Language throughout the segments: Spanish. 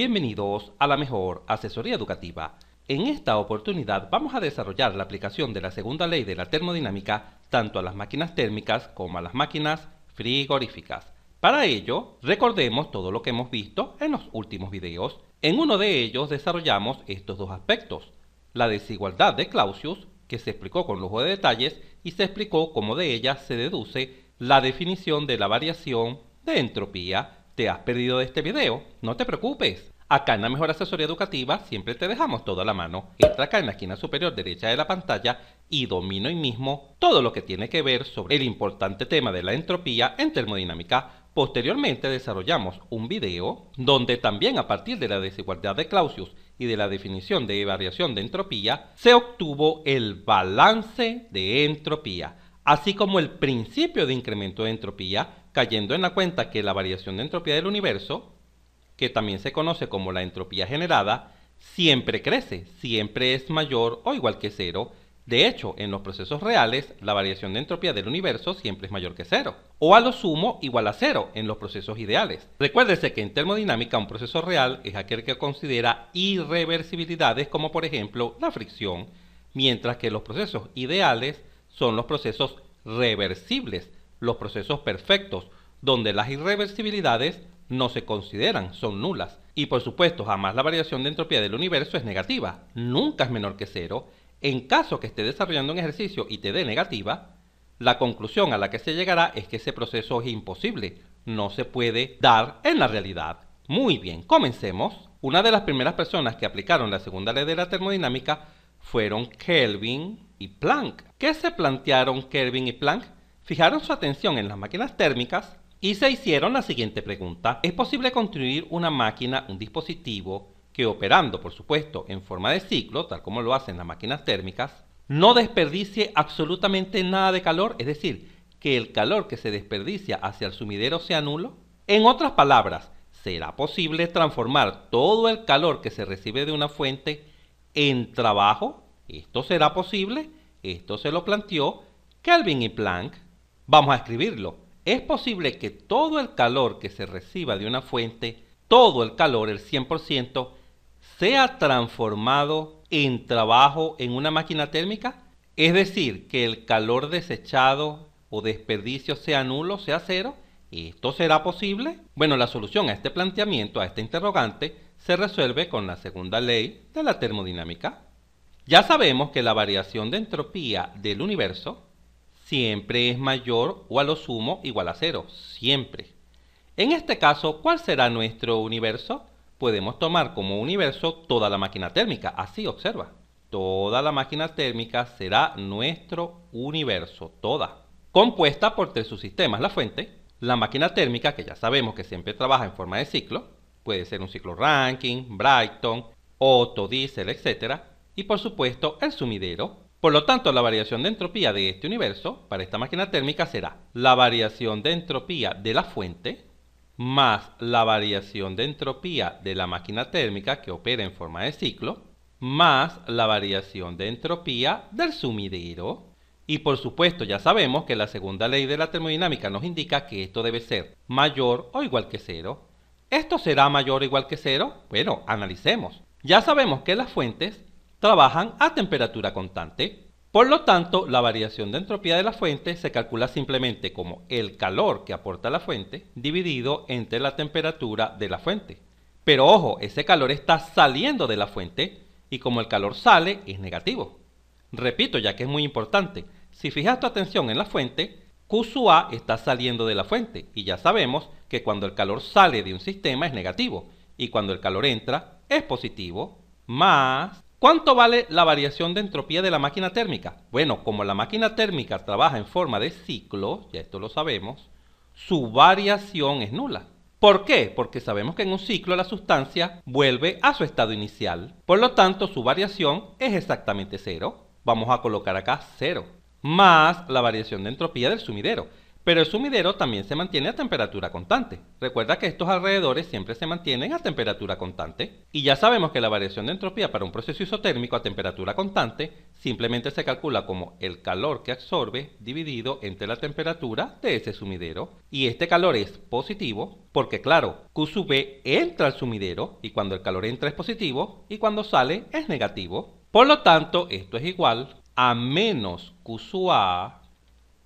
Bienvenidos a la mejor asesoría educativa. En esta oportunidad vamos a desarrollar la aplicación de la segunda ley de la termodinámica tanto a las máquinas térmicas como a las máquinas frigoríficas. Para ello, recordemos todo lo que hemos visto en los últimos videos. En uno de ellos desarrollamos estos dos aspectos, la desigualdad de Clausius, que se explicó con lujo de detalles, y se explicó cómo de ella se deduce la definición de la variación de entropía te has perdido de este video, no te preocupes. Acá en la Mejor Asesoría Educativa siempre te dejamos toda la mano. Entra acá en la esquina superior derecha de la pantalla y domino hoy mismo todo lo que tiene que ver sobre el importante tema de la entropía en termodinámica. Posteriormente desarrollamos un video donde también a partir de la desigualdad de Clausius y de la definición de variación de entropía se obtuvo el balance de entropía, así como el principio de incremento de entropía cayendo en la cuenta que la variación de entropía del universo, que también se conoce como la entropía generada, siempre crece, siempre es mayor o igual que cero. De hecho, en los procesos reales, la variación de entropía del universo siempre es mayor que cero, o a lo sumo igual a cero en los procesos ideales. Recuérdese que en termodinámica un proceso real es aquel que considera irreversibilidades como por ejemplo la fricción, mientras que los procesos ideales son los procesos reversibles, los procesos perfectos, donde las irreversibilidades no se consideran, son nulas. Y por supuesto, jamás la variación de entropía del universo es negativa, nunca es menor que cero. En caso que esté desarrollando un ejercicio y te dé negativa, la conclusión a la que se llegará es que ese proceso es imposible, no se puede dar en la realidad. Muy bien, comencemos. Una de las primeras personas que aplicaron la segunda ley de la termodinámica fueron Kelvin y Planck. ¿Qué se plantearon Kelvin y Planck? fijaron su atención en las máquinas térmicas y se hicieron la siguiente pregunta. ¿Es posible construir una máquina, un dispositivo, que operando, por supuesto, en forma de ciclo, tal como lo hacen las máquinas térmicas, no desperdicie absolutamente nada de calor? Es decir, que el calor que se desperdicia hacia el sumidero sea nulo. En otras palabras, ¿será posible transformar todo el calor que se recibe de una fuente en trabajo? ¿Esto será posible? Esto se lo planteó Kelvin y Planck. Vamos a escribirlo. Es posible que todo el calor que se reciba de una fuente, todo el calor, el 100%, sea transformado en trabajo en una máquina térmica. Es decir, que el calor desechado o desperdicio sea nulo, sea cero. ¿Esto será posible? Bueno, la solución a este planteamiento, a este interrogante, se resuelve con la segunda ley de la termodinámica. Ya sabemos que la variación de entropía del universo siempre es mayor o a lo sumo igual a cero, siempre. En este caso, ¿cuál será nuestro universo? Podemos tomar como universo toda la máquina térmica, así observa. Toda la máquina térmica será nuestro universo, toda. Compuesta por tres subsistemas, la fuente, la máquina térmica, que ya sabemos que siempre trabaja en forma de ciclo, puede ser un ciclo Rankin, Brighton, Otto, Diesel, etc. Y por supuesto el sumidero, por lo tanto, la variación de entropía de este universo para esta máquina térmica será la variación de entropía de la fuente más la variación de entropía de la máquina térmica que opera en forma de ciclo más la variación de entropía del sumidero. Y por supuesto ya sabemos que la segunda ley de la termodinámica nos indica que esto debe ser mayor o igual que cero. ¿Esto será mayor o igual que cero? Bueno, analicemos. Ya sabemos que las fuentes trabajan a temperatura constante. Por lo tanto, la variación de entropía de la fuente se calcula simplemente como el calor que aporta la fuente dividido entre la temperatura de la fuente. Pero ojo, ese calor está saliendo de la fuente y como el calor sale es negativo. Repito ya que es muy importante, si fijas tu atención en la fuente, Q A está saliendo de la fuente y ya sabemos que cuando el calor sale de un sistema es negativo y cuando el calor entra es positivo más ¿Cuánto vale la variación de entropía de la máquina térmica? Bueno, como la máquina térmica trabaja en forma de ciclo, ya esto lo sabemos, su variación es nula. ¿Por qué? Porque sabemos que en un ciclo la sustancia vuelve a su estado inicial. Por lo tanto, su variación es exactamente cero. Vamos a colocar acá cero. Más la variación de entropía del sumidero. Pero el sumidero también se mantiene a temperatura constante. Recuerda que estos alrededores siempre se mantienen a temperatura constante. Y ya sabemos que la variación de entropía para un proceso isotérmico a temperatura constante simplemente se calcula como el calor que absorbe dividido entre la temperatura de ese sumidero. Y este calor es positivo porque claro, Q sub B e entra al sumidero y cuando el calor entra es positivo y cuando sale es negativo. Por lo tanto, esto es igual a menos Q sub A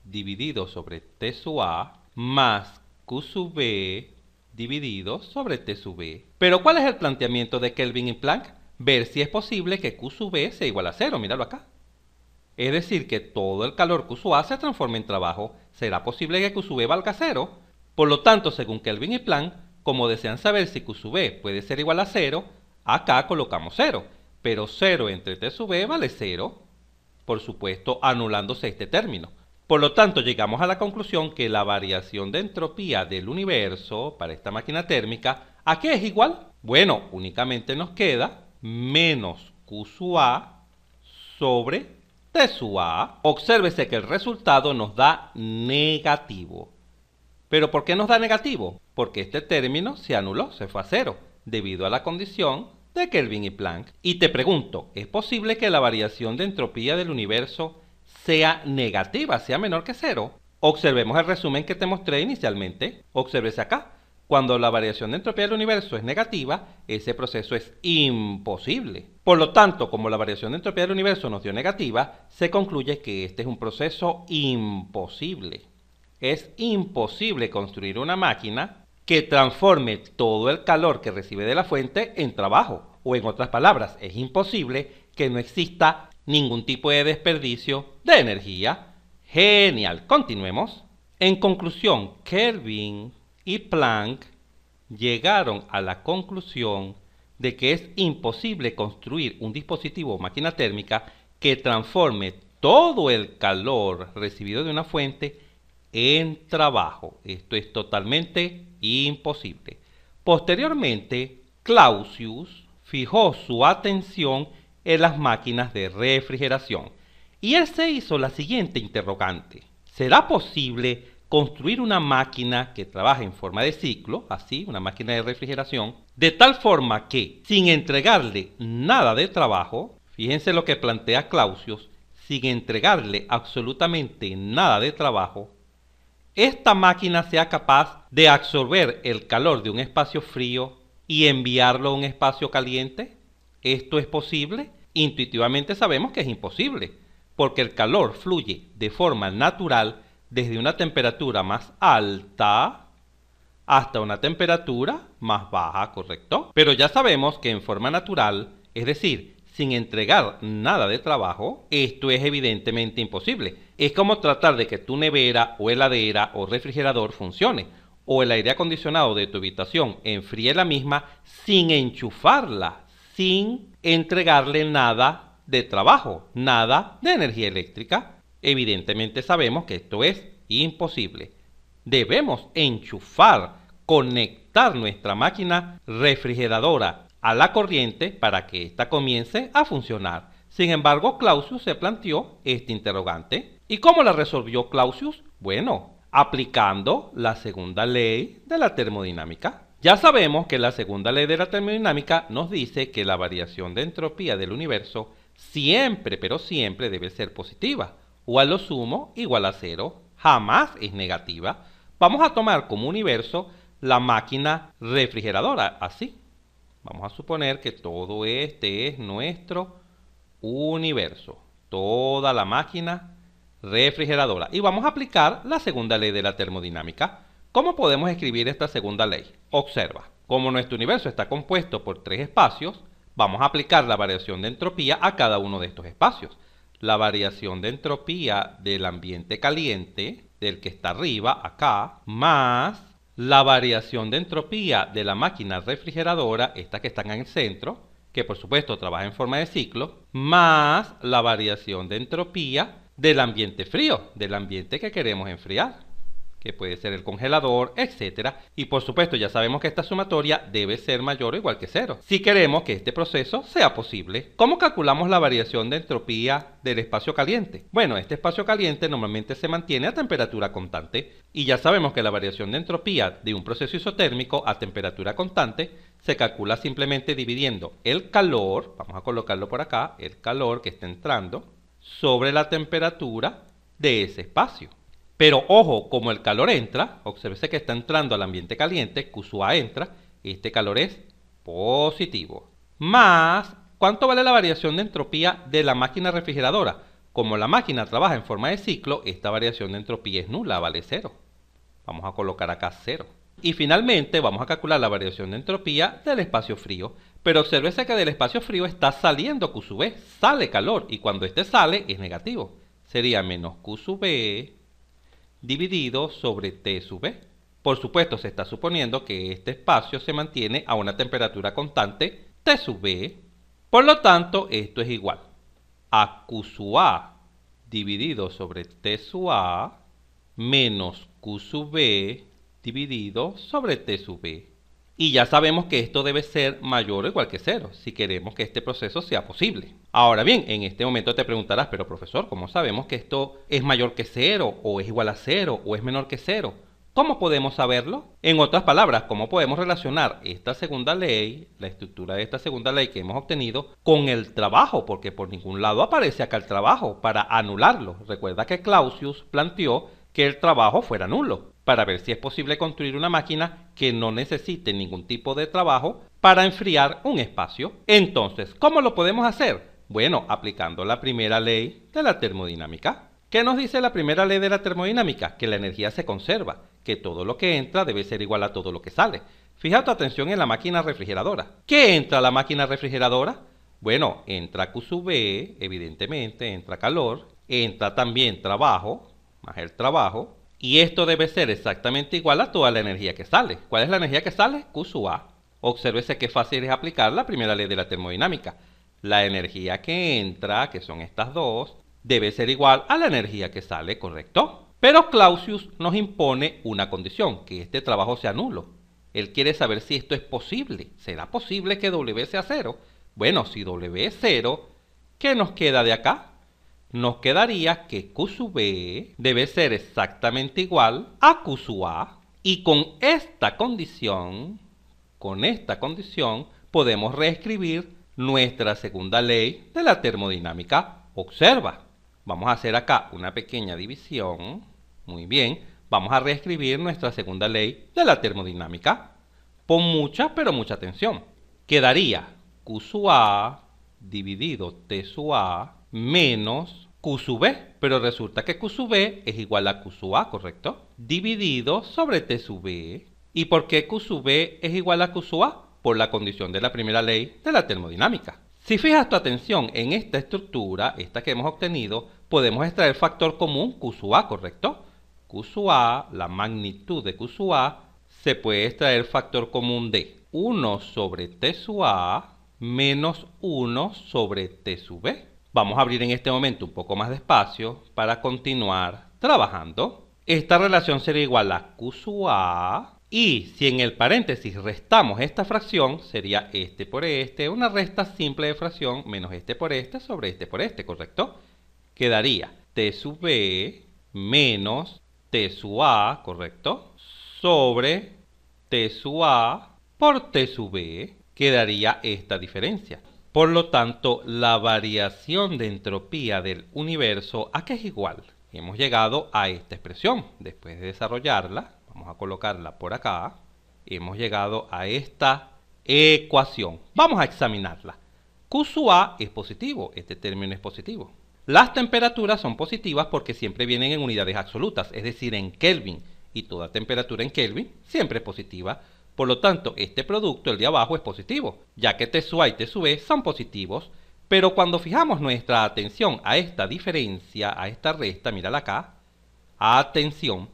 dividido sobre T sub A más Q sub B dividido sobre T sub B. Pero ¿cuál es el planteamiento de Kelvin y Planck? Ver si es posible que Q sub B sea igual a cero, míralo acá. Es decir, que todo el calor Q sub A se transforme en trabajo. ¿Será posible que Q sub B valga cero? Por lo tanto, según Kelvin y Planck, como desean saber si Q sub B puede ser igual a cero, acá colocamos cero. Pero 0 entre T sub B vale 0, por supuesto anulándose este término. Por lo tanto, llegamos a la conclusión que la variación de entropía del universo para esta máquina térmica, ¿a qué es igual? Bueno, únicamente nos queda menos Q sub A sobre T sub A. Obsérvese que el resultado nos da negativo. ¿Pero por qué nos da negativo? Porque este término se anuló, se fue a cero, debido a la condición de Kelvin y Planck. Y te pregunto, ¿es posible que la variación de entropía del universo sea negativa, sea menor que cero, observemos el resumen que te mostré inicialmente. Obsérvese acá. Cuando la variación de entropía del universo es negativa, ese proceso es imposible. Por lo tanto, como la variación de entropía del universo nos dio negativa, se concluye que este es un proceso imposible. Es imposible construir una máquina que transforme todo el calor que recibe de la fuente en trabajo. O en otras palabras, es imposible que no exista ningún tipo de desperdicio de energía. Genial, continuemos. En conclusión, Kelvin y Planck llegaron a la conclusión de que es imposible construir un dispositivo o máquina térmica que transforme todo el calor recibido de una fuente en trabajo. Esto es totalmente imposible. Posteriormente, Clausius fijó su atención en las máquinas de refrigeración. Y él se hizo la siguiente interrogante. ¿Será posible construir una máquina que trabaje en forma de ciclo, así, una máquina de refrigeración, de tal forma que, sin entregarle nada de trabajo, fíjense lo que plantea Clausius, sin entregarle absolutamente nada de trabajo, esta máquina sea capaz de absorber el calor de un espacio frío y enviarlo a un espacio caliente? esto es posible, intuitivamente sabemos que es imposible, porque el calor fluye de forma natural desde una temperatura más alta hasta una temperatura más baja, ¿correcto? Pero ya sabemos que en forma natural, es decir, sin entregar nada de trabajo, esto es evidentemente imposible. Es como tratar de que tu nevera o heladera o refrigerador funcione, o el aire acondicionado de tu habitación enfríe la misma sin enchufarla sin entregarle nada de trabajo, nada de energía eléctrica. Evidentemente sabemos que esto es imposible. Debemos enchufar, conectar nuestra máquina refrigeradora a la corriente para que ésta comience a funcionar. Sin embargo, Clausius se planteó este interrogante. ¿Y cómo la resolvió Clausius? Bueno, aplicando la segunda ley de la termodinámica. Ya sabemos que la segunda ley de la termodinámica nos dice que la variación de entropía del universo siempre, pero siempre debe ser positiva, o a lo sumo igual a cero, jamás es negativa. Vamos a tomar como universo la máquina refrigeradora, así. Vamos a suponer que todo este es nuestro universo, toda la máquina refrigeradora. Y vamos a aplicar la segunda ley de la termodinámica. ¿Cómo podemos escribir esta segunda ley? Observa, como nuestro universo está compuesto por tres espacios, vamos a aplicar la variación de entropía a cada uno de estos espacios. La variación de entropía del ambiente caliente, del que está arriba, acá, más la variación de entropía de la máquina refrigeradora, esta que está en el centro, que por supuesto trabaja en forma de ciclo, más la variación de entropía del ambiente frío, del ambiente que queremos enfriar que puede ser el congelador, etcétera, Y por supuesto ya sabemos que esta sumatoria debe ser mayor o igual que cero, si queremos que este proceso sea posible. ¿Cómo calculamos la variación de entropía del espacio caliente? Bueno, este espacio caliente normalmente se mantiene a temperatura constante y ya sabemos que la variación de entropía de un proceso isotérmico a temperatura constante se calcula simplemente dividiendo el calor, vamos a colocarlo por acá, el calor que está entrando, sobre la temperatura de ese espacio. Pero ojo, como el calor entra, observese que está entrando al ambiente caliente, QA entra, este calor es positivo. Más, ¿cuánto vale la variación de entropía de la máquina refrigeradora? Como la máquina trabaja en forma de ciclo, esta variación de entropía es nula, vale cero. Vamos a colocar acá cero. Y finalmente vamos a calcular la variación de entropía del espacio frío. Pero observese que del espacio frío está saliendo Q sub sale calor y cuando este sale es negativo. Sería menos Q sub dividido sobre T sub B. E. Por supuesto, se está suponiendo que este espacio se mantiene a una temperatura constante T sub B. E. Por lo tanto, esto es igual a Q sub A dividido sobre T sub A menos Q sub B e dividido sobre T sub B. Y ya sabemos que esto debe ser mayor o igual que cero, si queremos que este proceso sea posible. Ahora bien, en este momento te preguntarás, pero profesor, ¿cómo sabemos que esto es mayor que cero, o es igual a cero, o es menor que cero? ¿Cómo podemos saberlo? En otras palabras, ¿cómo podemos relacionar esta segunda ley, la estructura de esta segunda ley que hemos obtenido, con el trabajo? Porque por ningún lado aparece acá el trabajo para anularlo. Recuerda que Clausius planteó que el trabajo fuera nulo, para ver si es posible construir una máquina que no necesite ningún tipo de trabajo para enfriar un espacio. Entonces, ¿cómo lo podemos hacer? Bueno, aplicando la primera ley de la termodinámica. ¿Qué nos dice la primera ley de la termodinámica? Que la energía se conserva, que todo lo que entra debe ser igual a todo lo que sale. Fija tu atención en la máquina refrigeradora. ¿Qué entra a la máquina refrigeradora? Bueno, entra Q sub e, evidentemente, entra calor, entra también trabajo, más el trabajo. Y esto debe ser exactamente igual a toda la energía que sale. ¿Cuál es la energía que sale? Q sub A. Obsérvese qué fácil es aplicar la primera ley de la termodinámica. La energía que entra, que son estas dos, debe ser igual a la energía que sale, ¿correcto? Pero Clausius nos impone una condición, que este trabajo sea nulo. Él quiere saber si esto es posible. ¿Será posible que W sea cero? Bueno, si W es cero, ¿qué nos queda de acá? nos quedaría que Q sub B e debe ser exactamente igual a Q sub A. Y con esta condición, con esta condición, podemos reescribir nuestra segunda ley de la termodinámica. Observa, vamos a hacer acá una pequeña división. Muy bien, vamos a reescribir nuestra segunda ley de la termodinámica. Con mucha, pero mucha atención. Quedaría Q sub A dividido T sub A menos Q sub B, e, pero resulta que Q sub B e es igual a Q sub A, ¿correcto? Dividido sobre T sub B. E. ¿Y por qué Q sub B es igual a Q sub A? Por la condición de la primera ley de la termodinámica. Si fijas tu atención en esta estructura, esta que hemos obtenido, podemos extraer factor común Q sub A, ¿correcto? Q sub A, la magnitud de Q sub A, se puede extraer factor común de 1 sobre T sub A menos 1 sobre T sub B. Vamos a abrir en este momento un poco más de espacio para continuar trabajando. Esta relación sería igual a Q sub A. Y si en el paréntesis restamos esta fracción, sería este por este, una resta simple de fracción menos este por este sobre este por este, ¿correcto? Quedaría T sub B menos T sub A, ¿correcto? Sobre T sub A por T sub B quedaría esta diferencia. Por lo tanto, la variación de entropía del universo a qué es igual. hemos llegado a esta expresión. Después de desarrollarla, vamos a colocarla por acá. hemos llegado a esta ecuación. Vamos a examinarla. Q A es positivo, este término es positivo. Las temperaturas son positivas porque siempre vienen en unidades absolutas, es decir, en Kelvin. Y toda temperatura en Kelvin siempre es positiva por lo tanto, este producto, el de abajo, es positivo, ya que t A y T-SUB son positivos, pero cuando fijamos nuestra atención a esta diferencia, a esta resta, mírala acá, atención,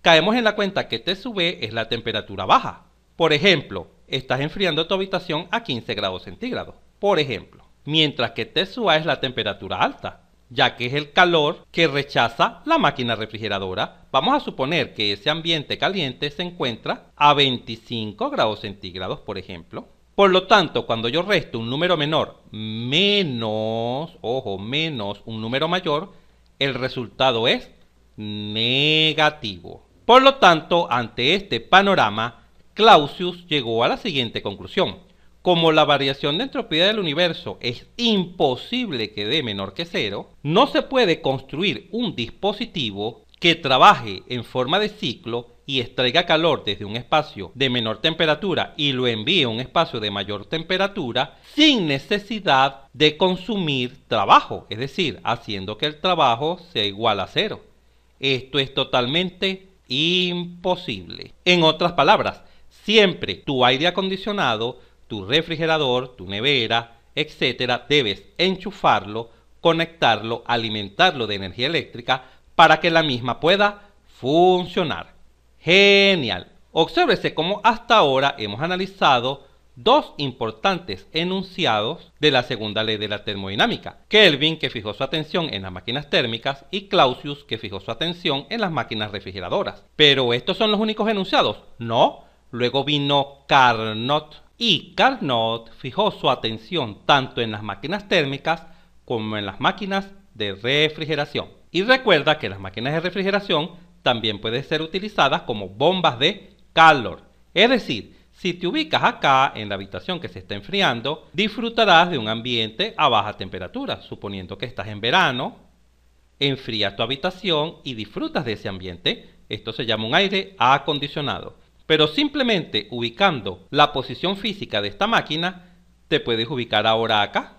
caemos en la cuenta que T-SUB es la temperatura baja. Por ejemplo, estás enfriando tu habitación a 15 grados centígrados, por ejemplo, mientras que t A es la temperatura alta ya que es el calor que rechaza la máquina refrigeradora. Vamos a suponer que ese ambiente caliente se encuentra a 25 grados centígrados, por ejemplo. Por lo tanto, cuando yo resto un número menor menos, ojo, menos un número mayor, el resultado es negativo. Por lo tanto, ante este panorama, Clausius llegó a la siguiente conclusión como la variación de entropía del universo es imposible que dé menor que cero, no se puede construir un dispositivo que trabaje en forma de ciclo y extraiga calor desde un espacio de menor temperatura y lo envíe a un espacio de mayor temperatura sin necesidad de consumir trabajo, es decir, haciendo que el trabajo sea igual a cero. Esto es totalmente imposible. En otras palabras, siempre tu aire acondicionado tu refrigerador, tu nevera, etcétera, debes enchufarlo, conectarlo, alimentarlo de energía eléctrica para que la misma pueda funcionar. Genial. Obsérvese cómo hasta ahora hemos analizado dos importantes enunciados de la segunda ley de la termodinámica. Kelvin, que fijó su atención en las máquinas térmicas, y Clausius, que fijó su atención en las máquinas refrigeradoras. Pero estos son los únicos enunciados. No. Luego vino Carnot y Carnot fijó su atención tanto en las máquinas térmicas como en las máquinas de refrigeración. Y recuerda que las máquinas de refrigeración también pueden ser utilizadas como bombas de calor. Es decir, si te ubicas acá en la habitación que se está enfriando, disfrutarás de un ambiente a baja temperatura, suponiendo que estás en verano, enfrías tu habitación y disfrutas de ese ambiente. Esto se llama un aire acondicionado. Pero simplemente ubicando la posición física de esta máquina, te puedes ubicar ahora acá.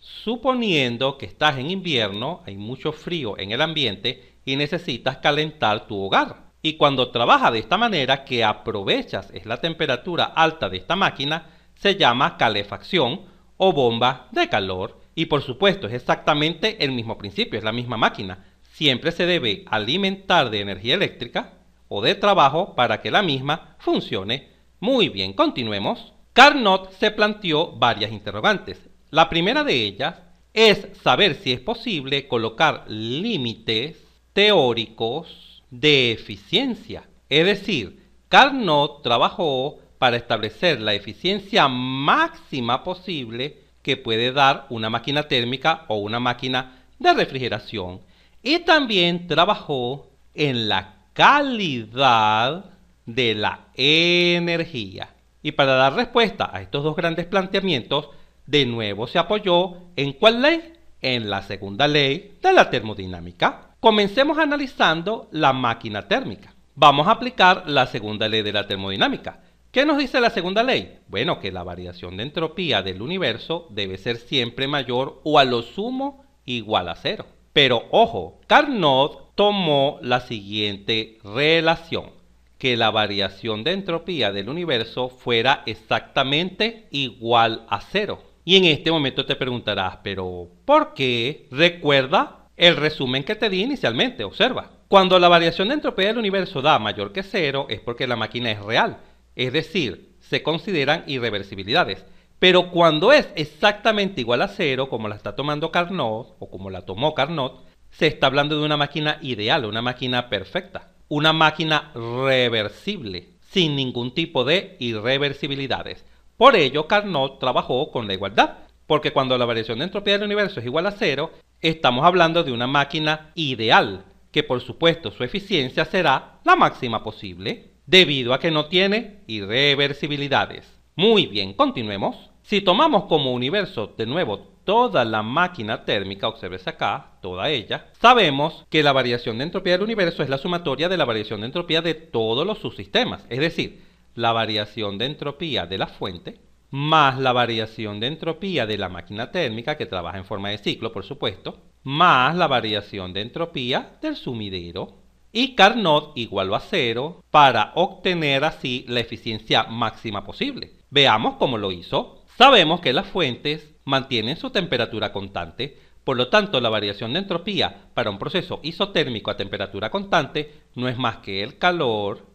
Suponiendo que estás en invierno, hay mucho frío en el ambiente y necesitas calentar tu hogar. Y cuando trabaja de esta manera, que aprovechas es la temperatura alta de esta máquina, se llama calefacción o bomba de calor. Y por supuesto, es exactamente el mismo principio, es la misma máquina. Siempre se debe alimentar de energía eléctrica o de trabajo para que la misma funcione muy bien. Continuemos. Carnot se planteó varias interrogantes. La primera de ellas es saber si es posible colocar límites teóricos de eficiencia. Es decir, Carnot trabajó para establecer la eficiencia máxima posible que puede dar una máquina térmica o una máquina de refrigeración. Y también trabajó en la calidad de la energía. Y para dar respuesta a estos dos grandes planteamientos, de nuevo se apoyó en cuál ley? En la segunda ley de la termodinámica. Comencemos analizando la máquina térmica. Vamos a aplicar la segunda ley de la termodinámica. ¿Qué nos dice la segunda ley? Bueno, que la variación de entropía del universo debe ser siempre mayor o a lo sumo igual a cero. Pero ojo, Carnot tomó la siguiente relación, que la variación de entropía del universo fuera exactamente igual a cero. Y en este momento te preguntarás, pero ¿por qué? Recuerda el resumen que te di inicialmente, observa. Cuando la variación de entropía del universo da mayor que cero es porque la máquina es real, es decir, se consideran irreversibilidades. Pero cuando es exactamente igual a cero, como la está tomando Carnot o como la tomó Carnot, se está hablando de una máquina ideal, una máquina perfecta, una máquina reversible, sin ningún tipo de irreversibilidades. Por ello, Carnot trabajó con la igualdad, porque cuando la variación de entropía del universo es igual a cero, estamos hablando de una máquina ideal, que por supuesto su eficiencia será la máxima posible, debido a que no tiene irreversibilidades. Muy bien, continuemos. Si tomamos como universo de nuevo toda la máquina térmica, observes acá, toda ella, sabemos que la variación de entropía del universo es la sumatoria de la variación de entropía de todos los subsistemas. Es decir, la variación de entropía de la fuente más la variación de entropía de la máquina térmica, que trabaja en forma de ciclo, por supuesto, más la variación de entropía del sumidero. Y Carnot igual a cero para obtener así la eficiencia máxima posible. Veamos cómo lo hizo. Sabemos que las fuentes mantienen su temperatura constante, por lo tanto la variación de entropía para un proceso isotérmico a temperatura constante no es más que el calor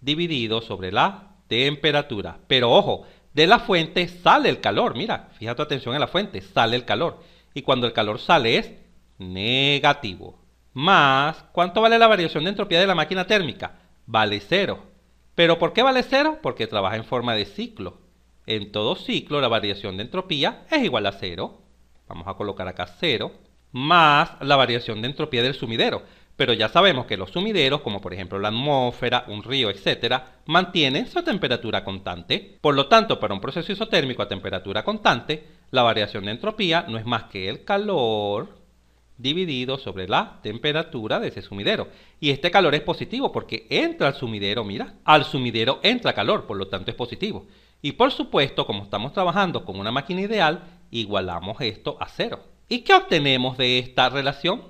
dividido sobre la temperatura. Pero ojo, de la fuente sale el calor, mira, fija tu atención en la fuente, sale el calor. Y cuando el calor sale es negativo. Más, ¿cuánto vale la variación de entropía de la máquina térmica? Vale cero. ¿Pero por qué vale cero? Porque trabaja en forma de ciclo en todo ciclo la variación de entropía es igual a cero. Vamos a colocar acá cero más la variación de entropía del sumidero. Pero ya sabemos que los sumideros, como por ejemplo la atmósfera, un río, etc., mantienen su temperatura constante. Por lo tanto, para un proceso isotérmico a temperatura constante, la variación de entropía no es más que el calor dividido sobre la temperatura de ese sumidero. Y este calor es positivo porque entra al sumidero, mira, al sumidero entra calor, por lo tanto es positivo. Y por supuesto, como estamos trabajando con una máquina ideal, igualamos esto a cero. ¿Y qué obtenemos de esta relación?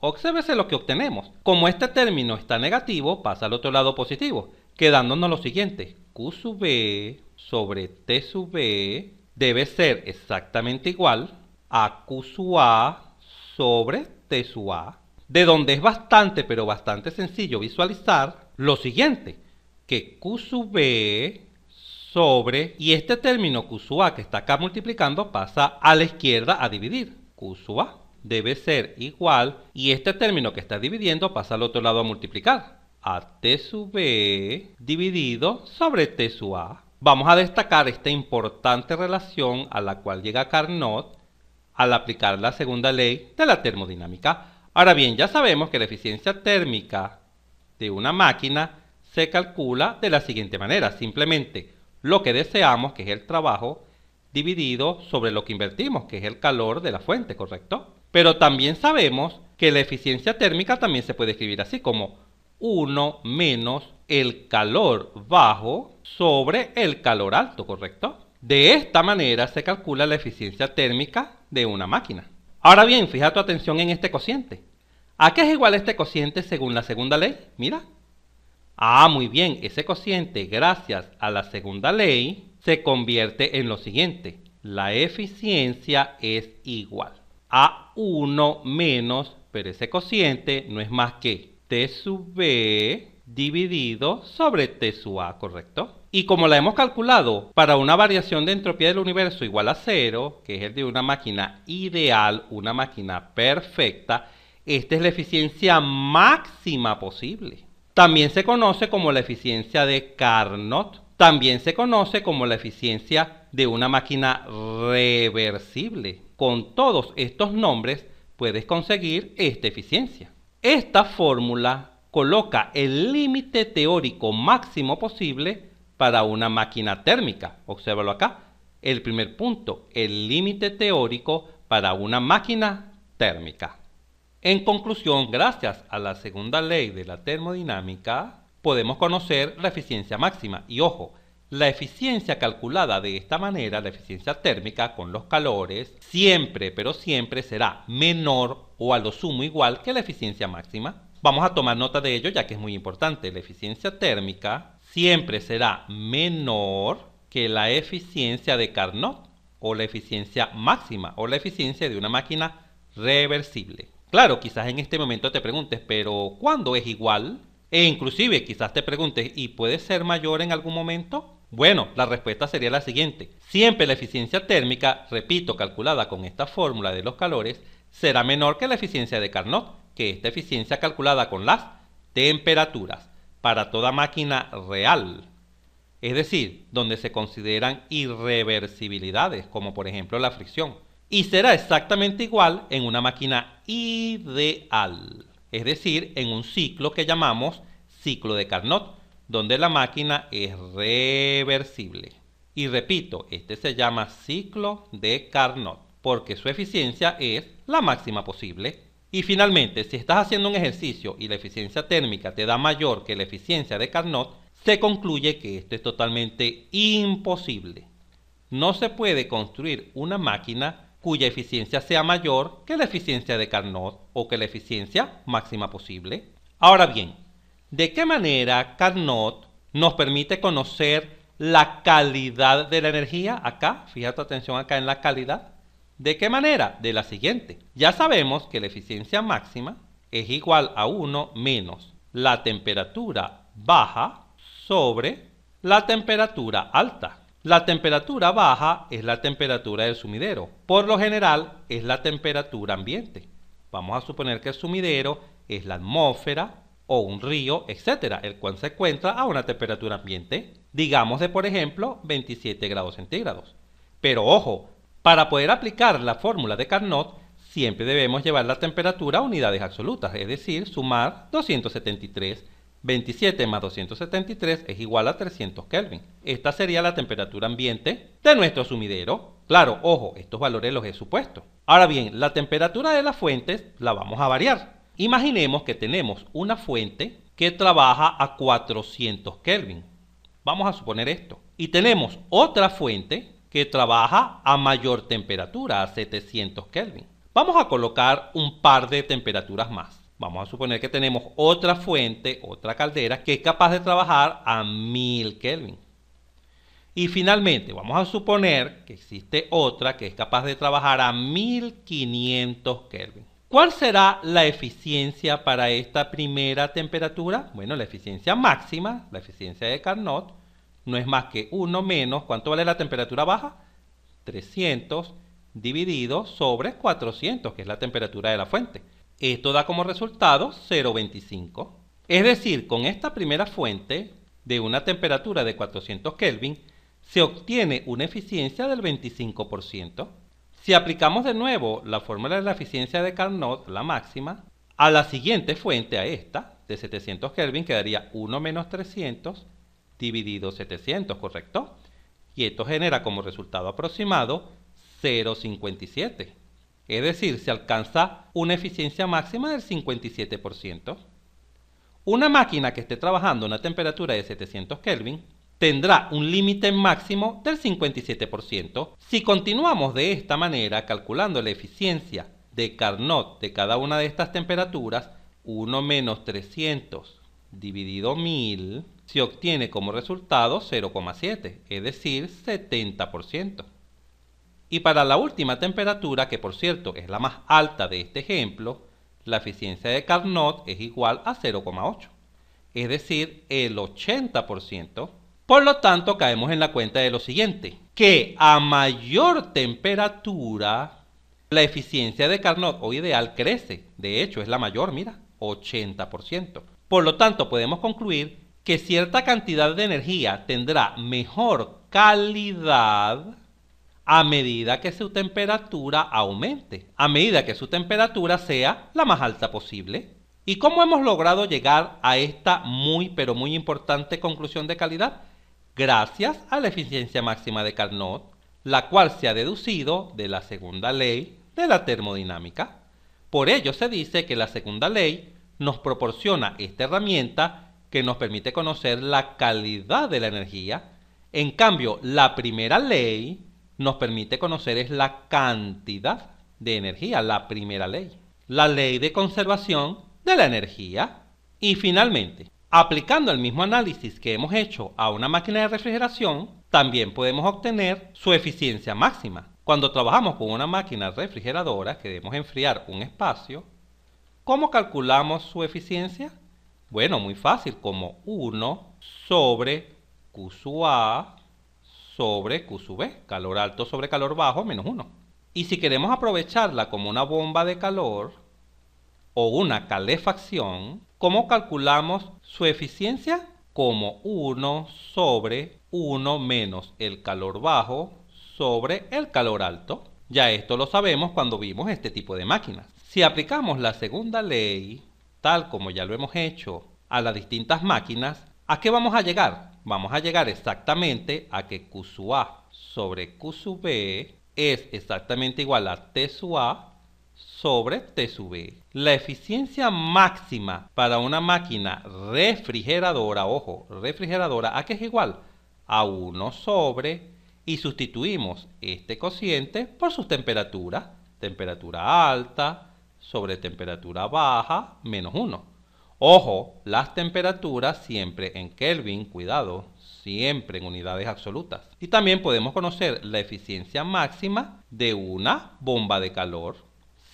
Obsérvese lo que obtenemos. Como este término está negativo, pasa al otro lado positivo, quedándonos lo siguiente. Q sub B e sobre T sub B e debe ser exactamente igual a Q sub A sobre T sub A, de donde es bastante, pero bastante sencillo visualizar lo siguiente, que Q sub B e sobre, y este término a que está acá multiplicando pasa a la izquierda a dividir. a debe ser igual, y este término que está dividiendo pasa al otro lado a multiplicar. A T sub B e dividido sobre T sub A. Vamos a destacar esta importante relación a la cual llega Carnot al aplicar la segunda ley de la termodinámica. Ahora bien, ya sabemos que la eficiencia térmica de una máquina se calcula de la siguiente manera. Simplemente lo que deseamos, que es el trabajo, dividido sobre lo que invertimos, que es el calor de la fuente, ¿correcto? Pero también sabemos que la eficiencia térmica también se puede escribir así como 1 menos el calor bajo sobre el calor alto, ¿correcto? De esta manera se calcula la eficiencia térmica de una máquina. Ahora bien, fija tu atención en este cociente. ¿A qué es igual este cociente según la segunda ley? Mira, Ah, muy bien, ese cociente, gracias a la segunda ley, se convierte en lo siguiente. La eficiencia es igual a 1 menos, pero ese cociente no es más que T sub B dividido sobre T sub A, ¿correcto? Y como la hemos calculado para una variación de entropía del universo igual a cero, que es el de una máquina ideal, una máquina perfecta, esta es la eficiencia máxima posible. También se conoce como la eficiencia de Carnot. También se conoce como la eficiencia de una máquina reversible. Con todos estos nombres puedes conseguir esta eficiencia. Esta fórmula coloca el límite teórico máximo posible para una máquina térmica. Obsérvalo acá. El primer punto, el límite teórico para una máquina térmica. En conclusión, gracias a la segunda ley de la termodinámica, podemos conocer la eficiencia máxima. Y ojo, la eficiencia calculada de esta manera, la eficiencia térmica con los calores, siempre, pero siempre será menor o a lo sumo igual que la eficiencia máxima. Vamos a tomar nota de ello ya que es muy importante. La eficiencia térmica siempre será menor que la eficiencia de Carnot o la eficiencia máxima o la eficiencia de una máquina reversible. Claro, quizás en este momento te preguntes, pero ¿cuándo es igual? E inclusive quizás te preguntes, ¿y puede ser mayor en algún momento? Bueno, la respuesta sería la siguiente. Siempre la eficiencia térmica, repito, calculada con esta fórmula de los calores, será menor que la eficiencia de Carnot, que esta eficiencia calculada con las temperaturas para toda máquina real. Es decir, donde se consideran irreversibilidades, como por ejemplo la fricción y será exactamente igual en una máquina ideal, es decir, en un ciclo que llamamos ciclo de Carnot, donde la máquina es reversible. Y repito, este se llama ciclo de Carnot, porque su eficiencia es la máxima posible. Y finalmente, si estás haciendo un ejercicio y la eficiencia térmica te da mayor que la eficiencia de Carnot, se concluye que esto es totalmente imposible. No se puede construir una máquina cuya eficiencia sea mayor que la eficiencia de Carnot o que la eficiencia máxima posible. Ahora bien, ¿de qué manera Carnot nos permite conocer la calidad de la energía? Acá, fíjate atención acá en la calidad. ¿De qué manera? De la siguiente. Ya sabemos que la eficiencia máxima es igual a 1 menos la temperatura baja sobre la temperatura alta. La temperatura baja es la temperatura del sumidero. Por lo general es la temperatura ambiente. Vamos a suponer que el sumidero es la atmósfera o un río, etcétera, el cual se encuentra a una temperatura ambiente, digamos de por ejemplo 27 grados centígrados. Pero ojo, para poder aplicar la fórmula de Carnot, siempre debemos llevar la temperatura a unidades absolutas, es decir, sumar 273 27 más 273 es igual a 300 Kelvin. Esta sería la temperatura ambiente de nuestro sumidero. Claro, ojo, estos valores los he supuesto. Ahora bien, la temperatura de las fuentes la vamos a variar. Imaginemos que tenemos una fuente que trabaja a 400 Kelvin. Vamos a suponer esto. Y tenemos otra fuente que trabaja a mayor temperatura, a 700 Kelvin. Vamos a colocar un par de temperaturas más vamos a suponer que tenemos otra fuente, otra caldera, que es capaz de trabajar a 1000 Kelvin. Y finalmente, vamos a suponer que existe otra que es capaz de trabajar a 1500 Kelvin. ¿Cuál será la eficiencia para esta primera temperatura? Bueno, la eficiencia máxima, la eficiencia de Carnot, no es más que 1 menos, ¿cuánto vale la temperatura baja? 300 dividido sobre 400, que es la temperatura de la fuente. Esto da como resultado 0,25. Es decir, con esta primera fuente, de una temperatura de 400 Kelvin, se obtiene una eficiencia del 25%. Si aplicamos de nuevo la fórmula de la eficiencia de Carnot, la máxima, a la siguiente fuente, a esta, de 700 Kelvin, quedaría 1 menos 300 dividido 700, ¿correcto? Y esto genera como resultado aproximado 0,57 es decir, se alcanza una eficiencia máxima del 57%. Una máquina que esté trabajando a una temperatura de 700 Kelvin tendrá un límite máximo del 57%. Si continuamos de esta manera calculando la eficiencia de Carnot de cada una de estas temperaturas, 1 menos 300 dividido 1000, se obtiene como resultado 0,7, es decir, 70%. Y para la última temperatura, que por cierto es la más alta de este ejemplo, la eficiencia de Carnot es igual a 0,8, es decir, el 80%. Por lo tanto, caemos en la cuenta de lo siguiente, que a mayor temperatura, la eficiencia de Carnot o ideal crece. De hecho, es la mayor, mira, 80%. Por lo tanto, podemos concluir que cierta cantidad de energía tendrá mejor calidad a medida que su temperatura aumente, a medida que su temperatura sea la más alta posible. ¿Y cómo hemos logrado llegar a esta muy pero muy importante conclusión de calidad? Gracias a la eficiencia máxima de Carnot, la cual se ha deducido de la segunda ley de la termodinámica. Por ello se dice que la segunda ley nos proporciona esta herramienta que nos permite conocer la calidad de la energía. En cambio, la primera ley nos permite conocer es la cantidad de energía, la primera ley. La ley de conservación de la energía. Y finalmente, aplicando el mismo análisis que hemos hecho a una máquina de refrigeración, también podemos obtener su eficiencia máxima. Cuando trabajamos con una máquina refrigeradora, queremos enfriar un espacio, ¿cómo calculamos su eficiencia? Bueno, muy fácil, como 1 sobre Q sobre Q e, calor alto sobre calor bajo, menos 1. Y si queremos aprovecharla como una bomba de calor o una calefacción, ¿cómo calculamos su eficiencia? Como 1 sobre 1 menos el calor bajo sobre el calor alto. Ya esto lo sabemos cuando vimos este tipo de máquinas. Si aplicamos la segunda ley, tal como ya lo hemos hecho, a las distintas máquinas, ¿a qué vamos a llegar? vamos a llegar exactamente a que Q sub A sobre Q sub B es exactamente igual a T sub A sobre T sub B. La eficiencia máxima para una máquina refrigeradora, ojo, refrigeradora, ¿a qué es igual? A 1 sobre y sustituimos este cociente por sus temperaturas. Temperatura alta sobre temperatura baja menos 1. Ojo, las temperaturas siempre en Kelvin, cuidado, siempre en unidades absolutas. Y también podemos conocer la eficiencia máxima de una bomba de calor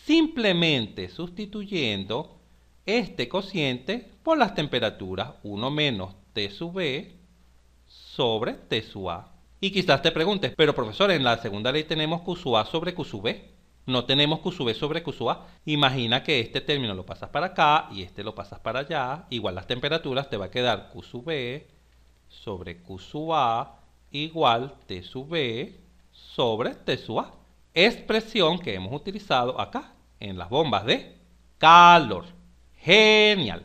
simplemente sustituyendo este cociente por las temperaturas 1 menos T sub B e sobre T sub A. Y quizás te preguntes, pero profesor, en la segunda ley tenemos Q sub A sobre Q sub e. No tenemos Q V sobre Q sub A, Imagina que este término lo pasas para acá y este lo pasas para allá. Igual las temperaturas te va a quedar V sobre A igual T sub B sobre T sub A. Expresión que hemos utilizado acá en las bombas de calor. Genial.